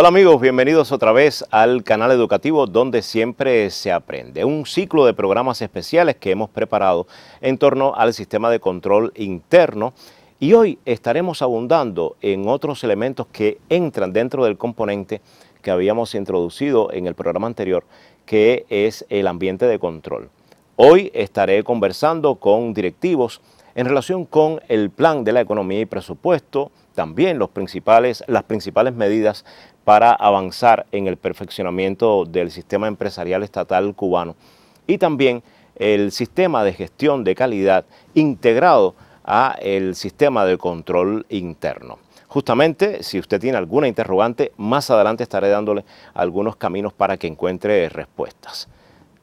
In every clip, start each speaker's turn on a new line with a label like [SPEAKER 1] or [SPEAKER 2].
[SPEAKER 1] Hola amigos, bienvenidos otra vez al canal educativo donde siempre se aprende. Un ciclo de programas especiales que hemos preparado en torno al sistema de control interno y hoy estaremos abundando en otros elementos que entran dentro del componente que habíamos introducido en el programa anterior, que es el ambiente de control. Hoy estaré conversando con directivos en relación con el plan de la economía y presupuesto, también las principales medidas para avanzar en el perfeccionamiento del sistema empresarial estatal cubano y también el sistema de gestión de calidad integrado a el sistema de control interno. Justamente, si usted tiene alguna interrogante, más adelante estaré dándole algunos caminos para que encuentre respuestas.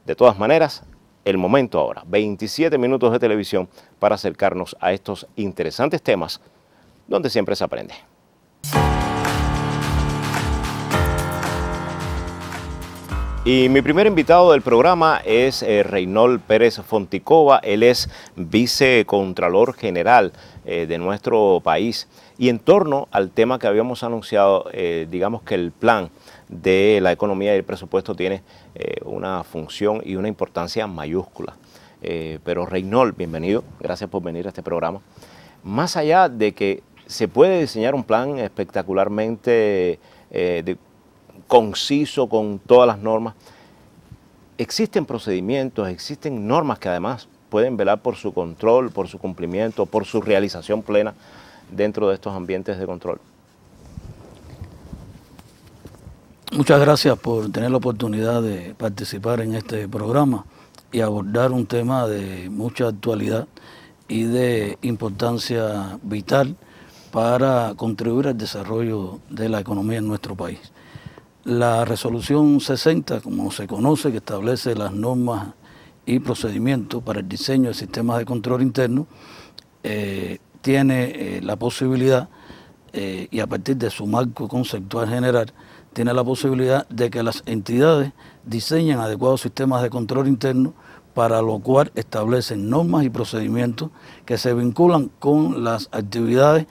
[SPEAKER 1] De todas maneras, el momento ahora, 27 minutos de televisión para acercarnos a estos interesantes temas donde siempre se aprende. Y mi primer invitado del programa es eh, Reynold Pérez Fonticova. Él es vicecontralor general eh, de nuestro país. Y en torno al tema que habíamos anunciado, eh, digamos que el plan de la economía y el presupuesto tiene eh, una función y una importancia mayúscula. Eh, pero Reynold, bienvenido, gracias por venir a este programa. Más allá de que se puede diseñar un plan espectacularmente eh, conciso con todas las normas, existen procedimientos, existen normas que además pueden velar por su control, por su cumplimiento, por su realización plena dentro de estos ambientes de control.
[SPEAKER 2] Muchas gracias por tener la oportunidad de participar en este programa y abordar un tema de mucha actualidad y de importancia vital para contribuir al desarrollo de la economía en nuestro país. La resolución 60, como se conoce, que establece las normas y procedimientos para el diseño de sistemas de control interno, eh, tiene eh, la posibilidad, eh, y a partir de su marco conceptual general, tiene la posibilidad de que las entidades diseñen adecuados sistemas de control interno para lo cual establecen normas y procedimientos que se vinculan con las actividades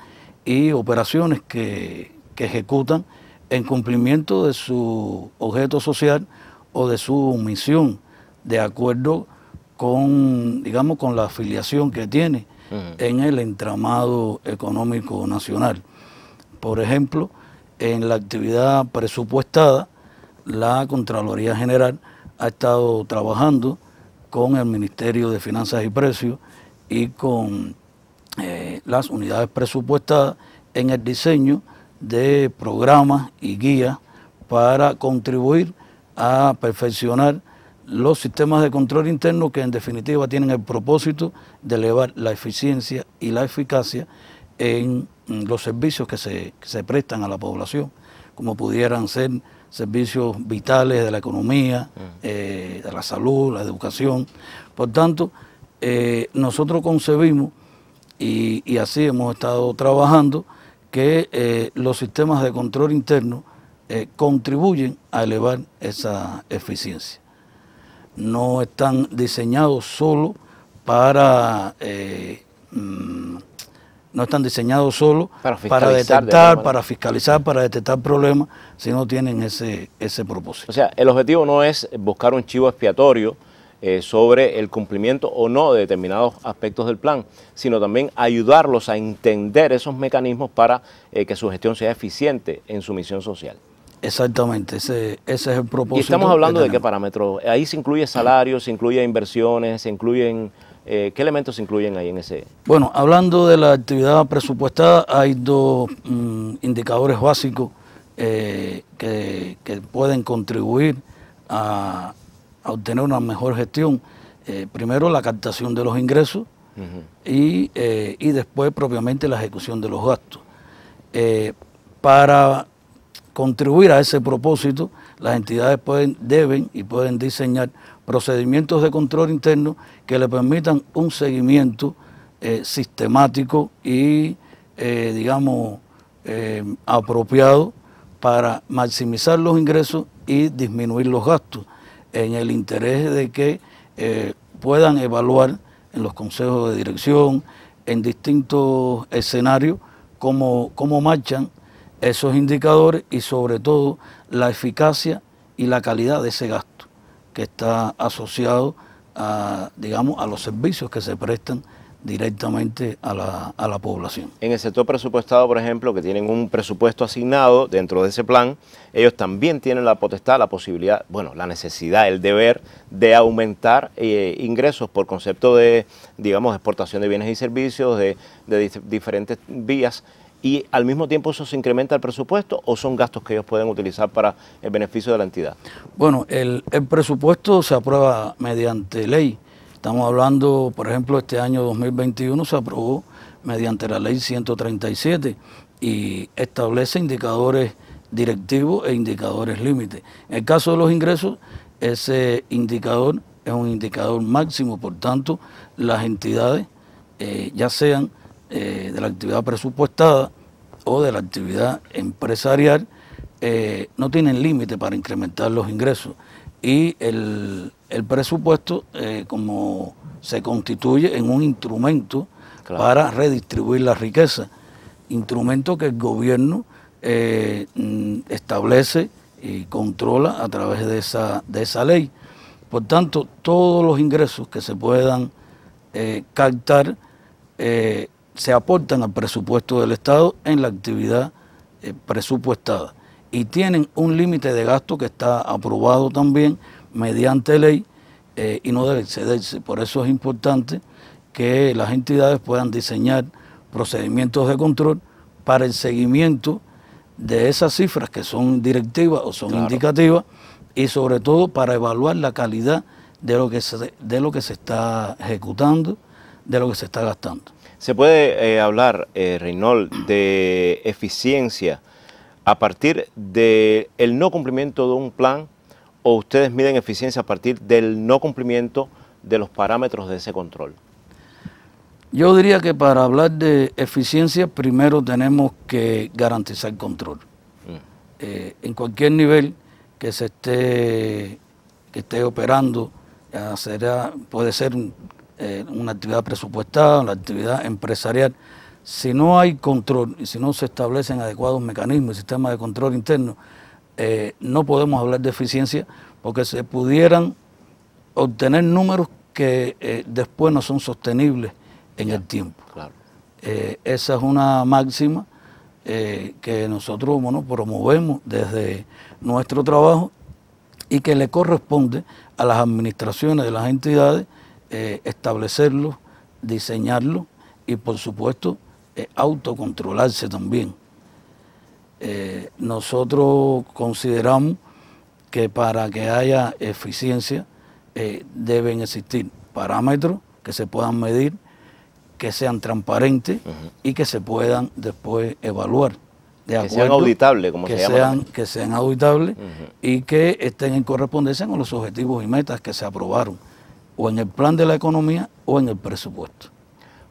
[SPEAKER 2] y operaciones que, ejecutan en cumplimiento de su objeto social o de su misión, de acuerdo con, digamos, con la afiliación que tiene en el entramado económico nacional. Por ejemplo, en la actividad presupuestada, la Contraloría General ha estado trabajando con el Ministerio de Finanzas y Precios y con eh, las unidades presupuestadas en el diseño de programas y guías para contribuir a perfeccionar los sistemas de control interno que en definitiva tienen el propósito de elevar la eficiencia y la eficacia en los servicios que se, prestan a la población, como pudieran ser servicios vitales de la economía, mm. eh, de la salud, la educación. Por tanto, eh, nosotros concebimos, y, así hemos estado trabajando, que eh, los sistemas de control interno contribuyen a elevar esa eficiencia. No están diseñados solo para...
[SPEAKER 1] Mm,
[SPEAKER 2] no están diseñados solo para, detectar, para fiscalizar, para detectar problemas, sino tienen ese, ese propósito. O sea,
[SPEAKER 1] el objetivo no es buscar un chivo expiatorio eh, sobre el cumplimiento o no de determinados aspectos del plan, sino también ayudarlos a entender esos mecanismos para eh, que su gestión sea eficiente en su misión social.
[SPEAKER 2] Exactamente, ese, ese, es el propósito. Y estamos hablando de qué
[SPEAKER 1] parámetros. Ahí se incluye salarios, se incluye inversiones, se incluyen eh, ¿Qué elementos incluyen ahí en ese?
[SPEAKER 2] Bueno, hablando de la actividad presupuestada, hay dos mm, indicadores básicos eh, que, pueden contribuir a, obtener una mejor gestión. Eh, primero, la captación de los ingresos y, y, después, propiamente, la ejecución de los gastos. para contribuir a ese propósito, las entidades pueden, deben y pueden diseñar procedimientos de control interno que le permitan un seguimiento eh, sistemático y, eh, digamos, eh, apropiado para maximizar los ingresos y disminuir los gastos, en el interés de que puedan evaluar en los consejos de dirección, en distintos escenarios, cómo marchan esos indicadores y sobre todo la eficacia y la calidad de ese gasto que está asociado a, digamos, a los servicios que se prestan directamente a la, población.
[SPEAKER 1] En el sector presupuestado, por ejemplo, que tienen un presupuesto asignado dentro de ese plan, ellos también tienen la potestad, la posibilidad, bueno, la necesidad, el deber de aumentar eh, ingresos por concepto de, digamos, exportación de bienes y servicios, de, de diferentes vías y al mismo tiempo eso se incrementa el presupuesto o son gastos que ellos pueden utilizar para el beneficio de la entidad?
[SPEAKER 2] Bueno, el, presupuesto se aprueba mediante ley. Estamos hablando, por ejemplo, este año 2021 se aprobó mediante la ley 137 y establece indicadores directivos e indicadores límites. En el caso de los ingresos, ese indicador es un indicador máximo, por tanto, las entidades, eh, ya sean eh, de la actividad presupuestada o de la actividad empresarial eh, no tienen límite para incrementar los ingresos y el, presupuesto eh, como se constituye en un instrumento para redistribuir la riqueza, instrumento que el gobierno mm, establece y controla a través de esa, de esa ley. Por tanto, todos los ingresos que se puedan captar se aportan al presupuesto del Estado en la actividad eh, presupuestada y tienen un límite de gasto que está aprobado también mediante ley eh, y no debe excederse. Por eso es importante que las entidades puedan diseñar procedimientos de control para el seguimiento de esas cifras que son directivas o son indicativas y sobre todo para evaluar la calidad de lo que de lo que se está ejecutando, de lo que se está
[SPEAKER 1] gastando. ¿Se puede eh, hablar, eh, Reynold, de eficiencia a partir del no cumplimiento de un plan o ustedes miden eficiencia a partir del no cumplimiento de los parámetros de ese control?
[SPEAKER 2] Yo diría que para hablar de eficiencia primero tenemos que garantizar control. Mm. Eh, en cualquier nivel que se esté, que esté operando, puede ser eh, una actividad presupuestada, una actividad empresarial. Si no hay control y si no se establecen adecuados mecanismos y sistemas de control interno, eh, no podemos hablar de eficiencia porque se pudieran obtener números que eh, después no son sostenibles en el tiempo. esa es una máxima que nosotros promovemos desde nuestro trabajo y que le corresponde a las administraciones de las entidades eh, establecerlo, diseñarlo y por supuesto eh, autocontrolarse también. Eh, nosotros consideramos que para que haya eficiencia deben existir parámetros que se puedan medir, que sean transparentes y que se puedan después evaluar. que sean auditables, como que Sean, que sean auditables y que estén en correspondencia con los objetivos y metas que se aprobaron o en el plan de la economía o en el presupuesto.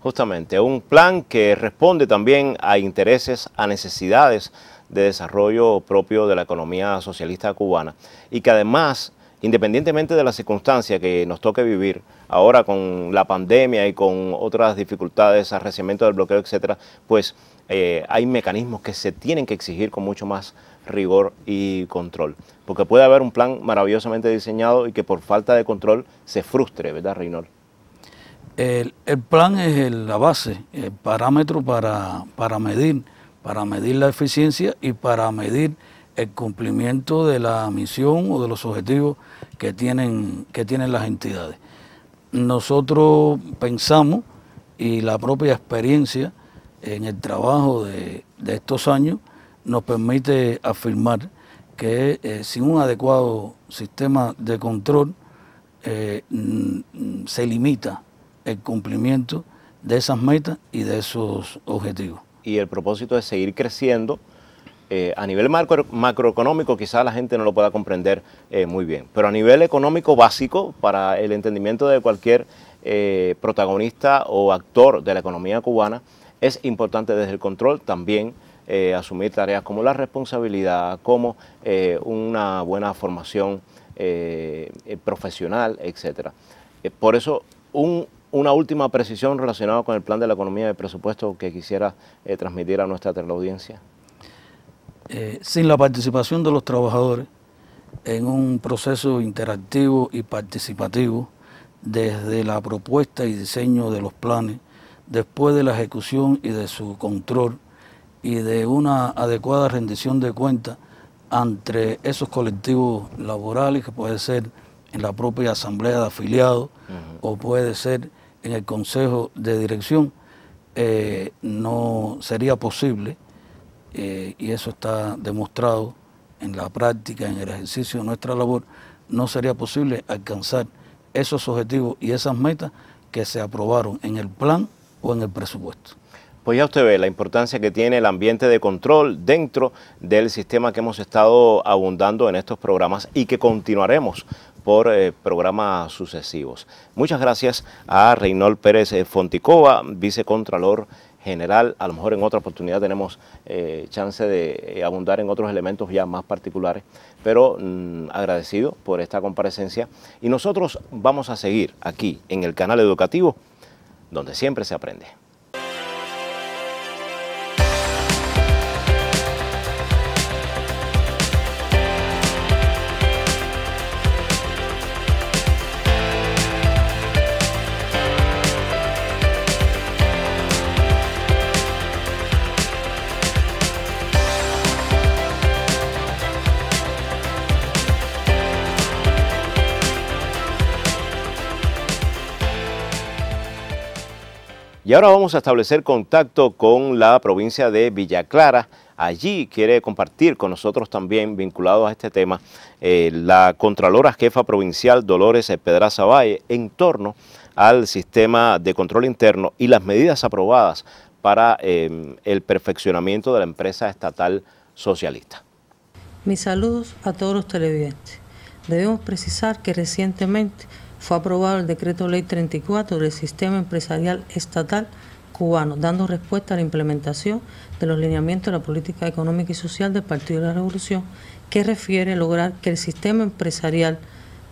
[SPEAKER 1] Justamente, un plan que responde también a intereses, a necesidades de desarrollo propio de la economía socialista cubana y que además, independientemente de la circunstancia que nos toque vivir ahora con la pandemia y con otras dificultades, arreciamiento del bloqueo, etcétera, pues eh, hay mecanismos que se tienen que exigir con mucho más rigor y control porque puede haber un plan maravillosamente diseñado y que por falta de control se frustre, ¿verdad, Reynold?
[SPEAKER 2] El, plan es la base, el parámetro para, para medir, para medir la eficiencia y para medir el cumplimiento de la misión o de los objetivos que tienen, que tienen las entidades. Nosotros pensamos y la propia experiencia en el trabajo de estos años nos permite afirmar que eh, sin un adecuado sistema de control eh, mm, se limita el cumplimiento de esas metas y de esos objetivos.
[SPEAKER 1] Y el propósito es seguir creciendo. Eh, a nivel macroeconómico quizás la gente no lo pueda comprender muy bien, pero a nivel económico básico, para el entendimiento de cualquier protagonista o actor de la economía cubana, es importante desde el control también eh, asumir tareas como la responsabilidad, como eh, una buena formación eh, profesional, etc. por eso, una última precisión relacionada con el plan de la economía de presupuesto que quisiera transmitir a nuestra teleaudiencia.
[SPEAKER 2] sin la participación de los trabajadores en un proceso interactivo y participativo, desde la propuesta y diseño de los planes, después de la ejecución y de su control, y de una adecuada rendición de cuentas entre esos colectivos laborales, que puede ser en la propia asamblea de afiliados o puede ser en el consejo de dirección, eh, no sería posible, eh, y eso está demostrado en la práctica, en el ejercicio de nuestra labor, no sería posible alcanzar esos objetivos y esas metas que se aprobaron en el plan o en el presupuesto.
[SPEAKER 1] Pues ya usted ve la importancia que tiene el ambiente de control dentro del sistema que hemos estado abundando en estos programas y que continuaremos por eh, programas sucesivos. Muchas gracias a Reynold Pérez eh, Fonticova, vicecontralor general. A lo mejor en otra oportunidad tenemos eh, chance de abundar en otros elementos ya más particulares, pero mm, agradecido por esta comparecencia. Y nosotros vamos a seguir aquí en el canal educativo, donde siempre se aprende. Y ahora vamos a establecer contacto con la provincia de Villa Clara. Allí quiere compartir con nosotros también, vinculado a este tema, eh, la Contralora Jefa Provincial Dolores Pedraza Valle en torno al sistema de control interno y las medidas aprobadas para eh, el perfeccionamiento de la empresa estatal socialista.
[SPEAKER 3] Mis saludos a todos los televidentes. Debemos precisar que recientemente fue aprobado el Decreto Ley 34 del Sistema Empresarial Estatal cubano, dando respuesta a la implementación de los lineamientos de la política económica y social del Partido de la Revolución, que refiere a lograr que el sistema empresarial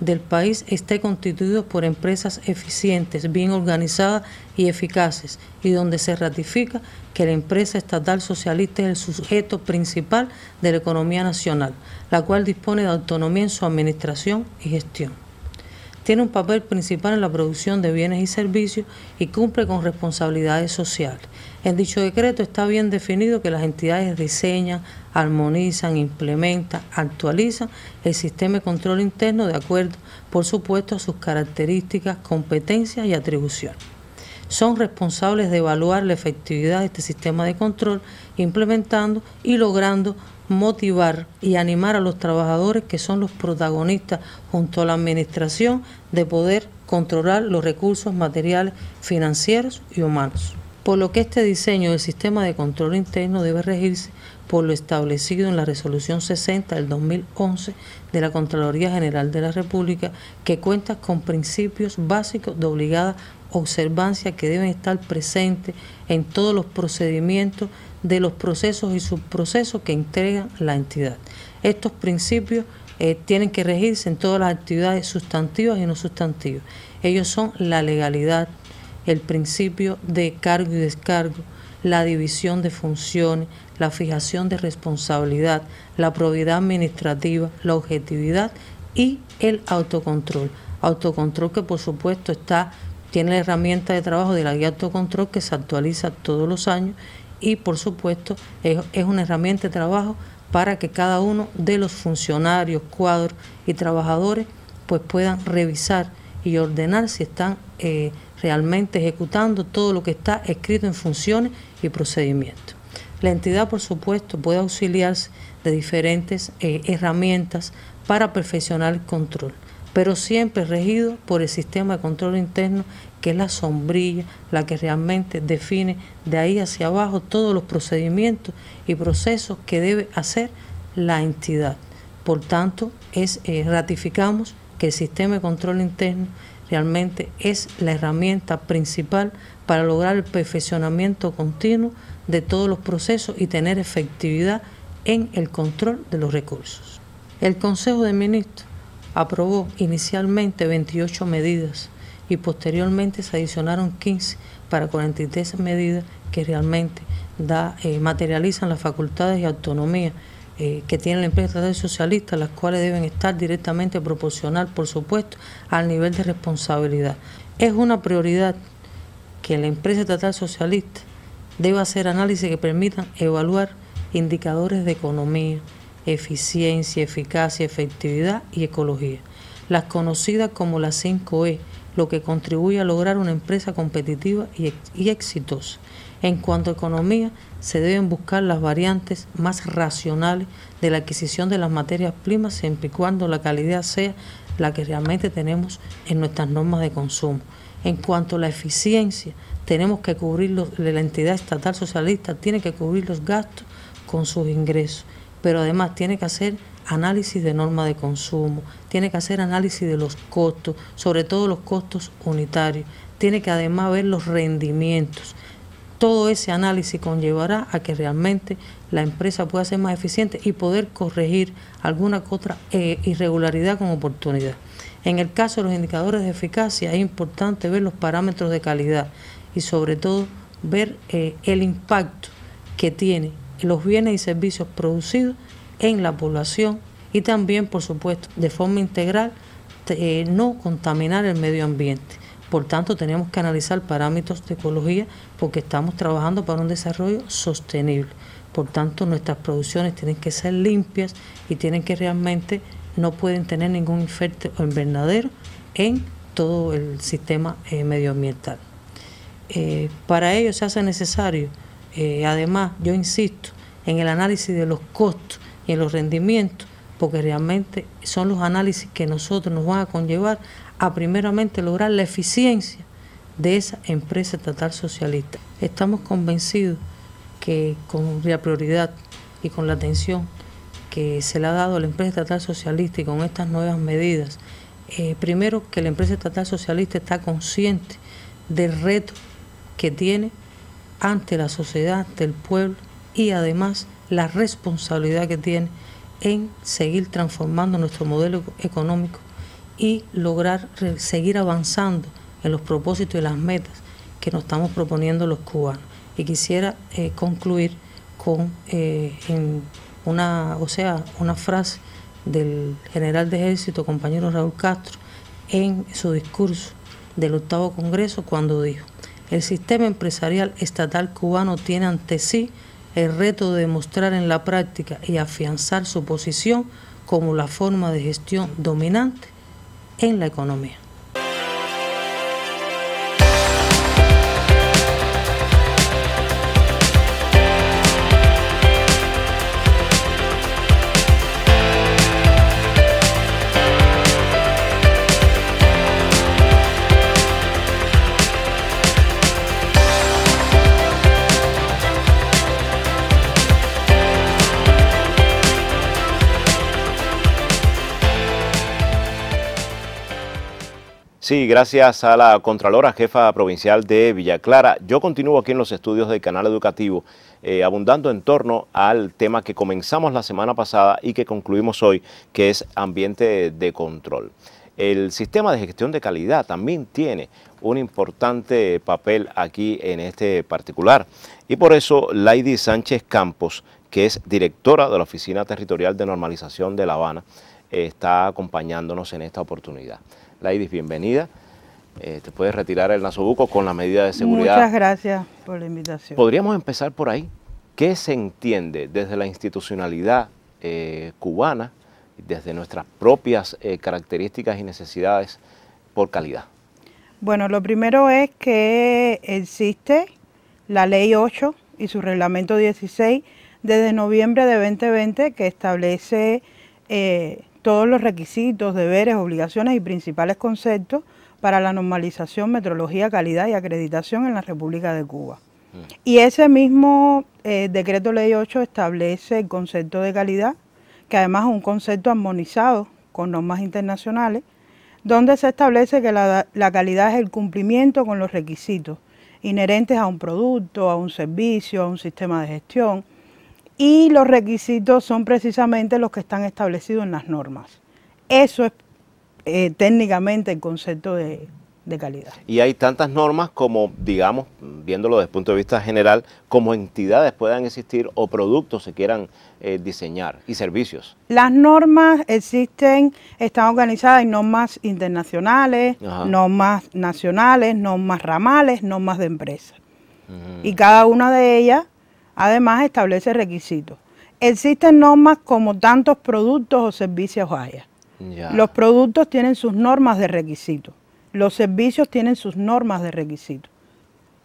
[SPEAKER 3] del país esté constituido por empresas eficientes, bien organizadas y eficaces, y donde se ratifica que la empresa estatal socialista es el sujeto principal de la economía nacional, la cual dispone de autonomía en su administración y gestión tiene un papel principal en la producción de bienes y servicios y cumple con responsabilidades sociales. En dicho decreto está bien definido que las entidades diseñan, armonizan, implementan, actualizan el sistema de control interno de acuerdo, por supuesto, a sus características, competencias y atribuciones. Son responsables de evaluar la efectividad de este sistema de control, implementando y logrando motivar y animar a los trabajadores que son los protagonistas junto a la administración de poder controlar los recursos materiales, financieros y humanos. Por lo que este diseño del sistema de control interno debe regirse por lo establecido en la resolución 60 del 2011 de la Contraloría General de la República, que cuenta con principios básicos de obligada observancia que deben estar presentes en todos los procedimientos de los procesos y subprocesos que entrega la entidad. Estos principios eh, tienen que regirse en todas las actividades sustantivas y no sustantivas. Ellos son la legalidad, el principio de cargo y descargo, la división de funciones, la fijación de responsabilidad, la probidad administrativa, la objetividad y el autocontrol. Autocontrol que por supuesto está tiene la herramienta de trabajo de la guía autocontrol que se actualiza todos los años y por supuesto es, una herramienta de trabajo para que cada uno de los funcionarios, cuadros y trabajadores pues puedan revisar y ordenar si están eh, realmente ejecutando todo lo que está escrito en funciones y procedimientos. La entidad, por supuesto, puede auxiliarse de diferentes eh, herramientas para perfeccionar el control pero siempre regido por el sistema de control interno que es la sombrilla, la que realmente define de ahí hacia abajo todos los procedimientos y procesos que debe hacer la entidad. Por tanto, eh, ratificamos que el sistema de control interno realmente es la herramienta principal para lograr el perfeccionamiento continuo de todos los procesos y tener efectividad en el control de los recursos. El Consejo de Ministros aprobó inicialmente 28 medidas y posteriormente se adicionaron 15 para 43 medidas que realmente da, eh, materializan las facultades y autonomía eh, que tiene la empresa estatal socialista, las cuales deben estar directamente proporcional, por supuesto, al nivel de responsabilidad. Es una prioridad que la empresa estatal socialista deba hacer análisis que permitan evaluar indicadores de economía, eficiencia, eficacia, efectividad y ecología, las conocidas como las 5 E, lo que contribuye a lograr una empresa competitiva y, exitosa. En cuanto a economía, se deben buscar las variantes más racionales de la adquisición de las materias primas siempre y cuando la calidad sea la que realmente tenemos en nuestras normas de consumo. En cuanto a la eficiencia, tenemos que cubrir la entidad estatal socialista tiene que cubrir los gastos con sus ingresos pero además tiene que hacer análisis de norma de consumo, tiene que hacer análisis de los costos, sobre todo los costos unitarios, tiene que además ver los rendimientos. Todo ese análisis conllevará a que realmente la empresa pueda ser más eficiente y poder corregir alguna otra eh, irregularidad con oportunidad. En el caso de los indicadores de eficacia es importante ver los parámetros de calidad y sobre todo ver eh, el impacto que tiene los bienes y servicios producidos en la población y también, por supuesto, de forma integral, eh, no contaminar el medio ambiente. Por tanto, tenemos que analizar parámetros de ecología porque estamos trabajando para un desarrollo sostenible. Por tanto, nuestras producciones tienen que ser limpias y tienen que realmente no pueden tener ningún o invernadero en todo el sistema eh, medioambiental. Eh, para ello se hace necesario eh, además, yo insisto en el análisis de los costos y en los rendimientos, porque realmente son los análisis que nosotros nos van a conllevar a primeramente lograr la eficiencia de esa empresa estatal socialista. Estamos convencidos que con la prioridad y con la atención que se le ha dado a la empresa estatal socialista y con estas nuevas medidas, eh, primero que la empresa estatal socialista está consciente del reto que tiene ante la sociedad ante el pueblo y además la responsabilidad que tiene en seguir transformando nuestro modelo económico y lograr seguir avanzando en los propósitos y las metas que nos estamos proponiendo los cubanos. Y quisiera eh, concluir con eh, una, o sea, una frase del general de ejército, compañero Raúl Castro, en su discurso del octavo Congreso, cuando dijo, el sistema empresarial estatal cubano tiene ante sí el reto de demostrar en la práctica y afianzar su posición como la forma de gestión dominante en la economía.
[SPEAKER 1] Sí, gracias a la Contralora Jefa Provincial de Villa Clara. Yo continúo aquí en los estudios del canal educativo, eh, abundando en torno al tema que comenzamos la semana pasada y que concluimos hoy, que es ambiente de control. El sistema de gestión de calidad también tiene un importante papel aquí en este particular. Y por eso Lady Sánchez Campos, que es directora de la Oficina Territorial de Normalización de La Habana, está acompañándonos en esta oportunidad. Ladies, bienvenida. Eh, te puedes retirar el nasobuco con la medida de seguridad. Muchas
[SPEAKER 4] gracias por la invitación. Podríamos
[SPEAKER 1] empezar por ahí. ¿Qué se entiende desde la institucionalidad eh, cubana, desde nuestras propias eh, características y necesidades por calidad?
[SPEAKER 4] Bueno, lo primero es que existe la Ley 8 y su reglamento 16 desde noviembre de 2020 que establece todos los requisitos, deberes, obligaciones y principales conceptos para la normalización, metrología, calidad y acreditación en la República de Cuba. Mm. Y ese mismo eh, decreto ley 8 establece el concepto de calidad, que además es un concepto armonizado con normas internacionales, donde se establece que la calidad es el cumplimiento con los requisitos inherentes a un producto, a un servicio, a un sistema de gestión, y los requisitos son precisamente los que están establecidos en las normas. Eso es eh, técnicamente el concepto de, calidad.
[SPEAKER 1] Y hay tantas normas como, digamos, viéndolo desde el punto de vista general, como entidades puedan existir o productos se quieran eh, diseñar y servicios.
[SPEAKER 4] Las normas existen, están organizadas en normas internacionales, normas nacionales, normas ramales, normas de empresa Y cada una de ellas Además, establece requisitos. Existen normas como tantos productos o servicios haya. Los productos tienen sus normas de requisitos. Los servicios tienen sus normas de requisitos.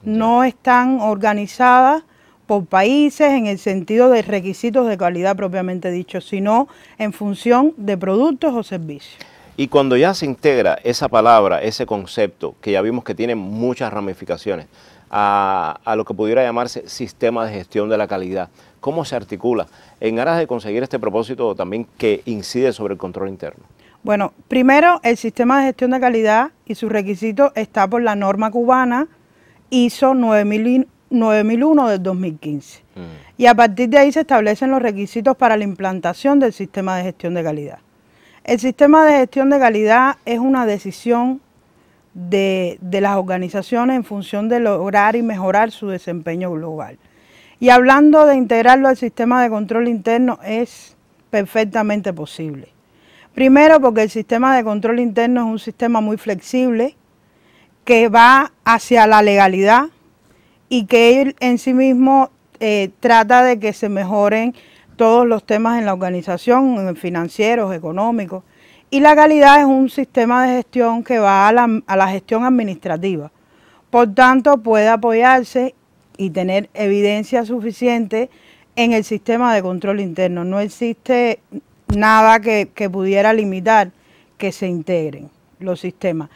[SPEAKER 4] No están organizadas por países en el sentido de requisitos de calidad propiamente dicho, sino en función de productos o servicios.
[SPEAKER 1] Y cuando ya se integra esa palabra, ese concepto, que ya vimos que tiene muchas ramificaciones, a, lo que pudiera llamarse sistema de gestión de la calidad. ¿Cómo se articula en aras de conseguir este propósito también que incide sobre el control interno?
[SPEAKER 4] Bueno, primero el sistema de gestión de calidad y sus requisitos está por la norma cubana ISO 9001 del 2015. Mm. Y a partir de ahí se establecen los requisitos para la implantación del sistema de gestión de calidad. El sistema de gestión de calidad es una decisión de, las organizaciones en función de lograr y mejorar su desempeño global. Y hablando de integrarlo al sistema de control interno es perfectamente posible. Primero porque el sistema de control interno es un sistema muy flexible que va hacia la legalidad y que él en sí mismo eh, trata de que se mejoren todos los temas en la organización, financieros, económicos, y la calidad es un sistema de gestión que va a la, gestión administrativa. Por tanto, puede apoyarse y tener evidencia suficiente en el sistema de control interno. No existe nada que, que, pudiera limitar que se integren los sistemas.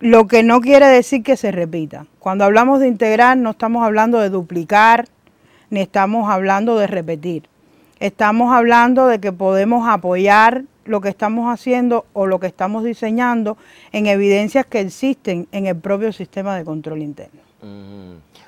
[SPEAKER 4] Lo que no quiere decir que se repita. Cuando hablamos de integrar no estamos hablando de duplicar, ni estamos hablando de repetir. Estamos hablando de que podemos apoyar lo que estamos haciendo o lo que estamos diseñando en evidencias que existen en el propio sistema de control interno.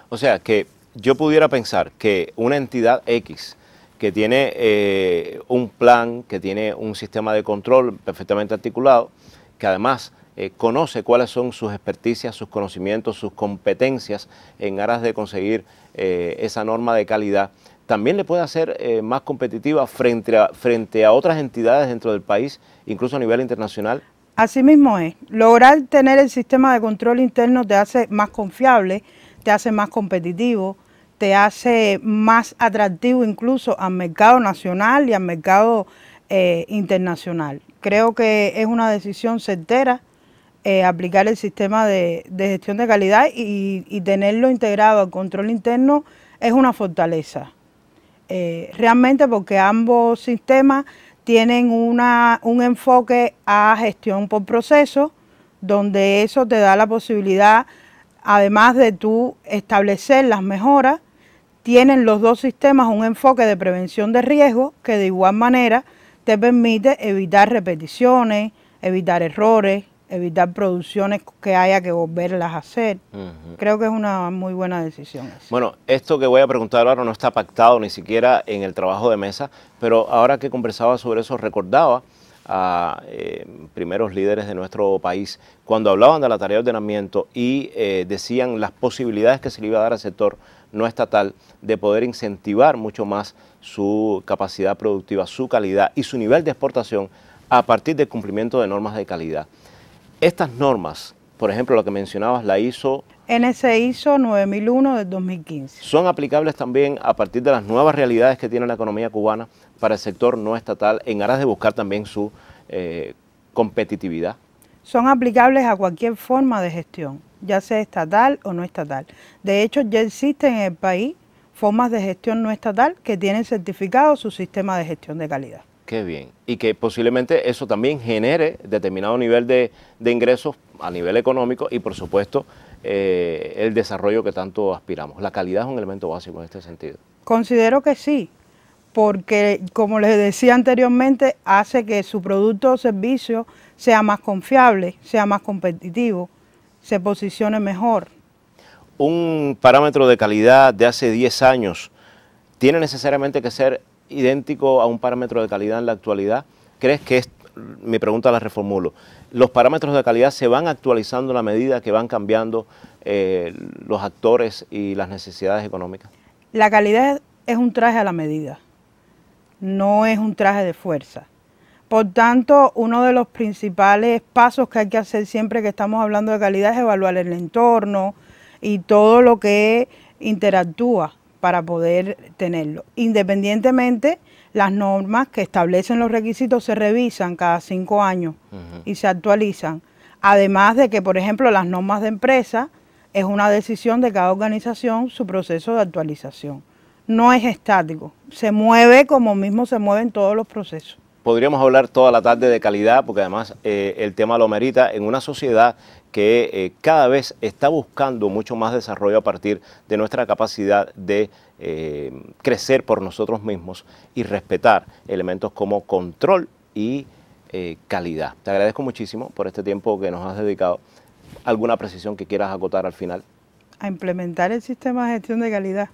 [SPEAKER 1] o sea, que yo pudiera pensar que una entidad X que tiene eh, un plan, que tiene un sistema de control perfectamente articulado, que además eh, conoce cuáles son sus experticias, sus conocimientos, sus competencias en aras de conseguir eh, esa norma de calidad también le puede hacer eh, más competitiva frente a, frente a otras entidades dentro del país, incluso a nivel internacional?
[SPEAKER 4] Así mismo es. Lograr tener el sistema de control interno te hace más confiable, te hace más competitivo, te hace más atractivo incluso al mercado nacional y al mercado eh, internacional. Creo que es una decisión certera eh, aplicar el sistema de, gestión de calidad y tenerlo integrado al control interno es una fortaleza. Eh, realmente porque ambos sistemas tienen un enfoque a gestión por proceso, donde eso te da la posibilidad, además de tú establecer las mejoras, tienen los dos sistemas un enfoque de prevención de riesgo que de igual manera te permite evitar repeticiones, evitar errores, evitar producciones que haya que volverlas a hacer. Creo que es una muy buena decisión.
[SPEAKER 1] Bueno, esto que voy a preguntar ahora no está pactado ni siquiera en el trabajo de mesa, pero ahora que conversaba sobre eso recordaba a eh, primeros líderes de nuestro país cuando hablaban de la tarea de ordenamiento y eh, decían las posibilidades que se le iba a dar al sector no estatal de poder incentivar mucho más su capacidad productiva, su calidad y su nivel de exportación a partir del cumplimiento de normas de calidad. Estas normas, por ejemplo, la que mencionabas, la ISO...
[SPEAKER 4] se ISO 9001 del 2015.
[SPEAKER 1] ¿Son aplicables también a partir de las nuevas realidades que tiene la economía cubana para el sector no estatal en aras de buscar también su eh, competitividad?
[SPEAKER 4] Son aplicables a cualquier forma de gestión, ya sea estatal o no estatal. De hecho, ya existen en el país formas de gestión no estatal que tienen certificado su sistema de gestión de calidad
[SPEAKER 1] bien. Y que posiblemente eso también genere determinado nivel de, ingresos a nivel económico y por supuesto eh, el desarrollo que tanto aspiramos. La calidad es un elemento básico en este sentido.
[SPEAKER 4] Considero que sí, porque como les decía anteriormente, hace que su producto o servicio sea más confiable, sea más competitivo, se posicione mejor.
[SPEAKER 1] Un parámetro de calidad de hace 10 años tiene necesariamente que ser idéntico a un parámetro de calidad en la actualidad? ¿Crees que es, mi pregunta la reformulo, los parámetros de calidad se van actualizando a la medida que van cambiando eh, los actores y las necesidades económicas?
[SPEAKER 4] La calidad es un traje a la medida, no es un traje de fuerza. Por tanto, uno de los principales pasos que hay que hacer siempre que estamos hablando de calidad es evaluar el entorno y todo lo que interactúa para poder tenerlo. Independientemente, las normas que establecen los requisitos se revisan cada cinco años y se actualizan. Además de que, por ejemplo, las normas de empresa es una decisión de cada organización su proceso de actualización. No es estático, se mueve como mismo se mueven todos los
[SPEAKER 1] procesos podríamos hablar toda la tarde de calidad, porque además eh, el tema lo merita, en una sociedad que eh, cada vez está buscando mucho más desarrollo a partir de nuestra capacidad de eh, crecer por nosotros mismos y respetar elementos como control y calidad. Te agradezco muchísimo por este tiempo que nos has dedicado. ¿Alguna precisión que quieras acotar al final?
[SPEAKER 4] A implementar el sistema de gestión de calidad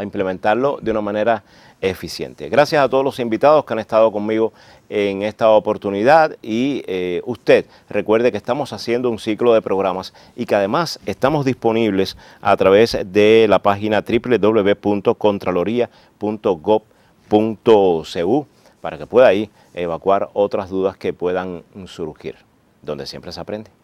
[SPEAKER 1] a implementarlo de una manera eficiente. Gracias a todos los invitados que han estado conmigo en esta oportunidad y eh, usted recuerde que estamos haciendo un ciclo de programas y que además estamos disponibles a través de la página www.contraloría.gov.cu para que pueda ahí evacuar otras dudas que puedan surgir, donde siempre se aprende.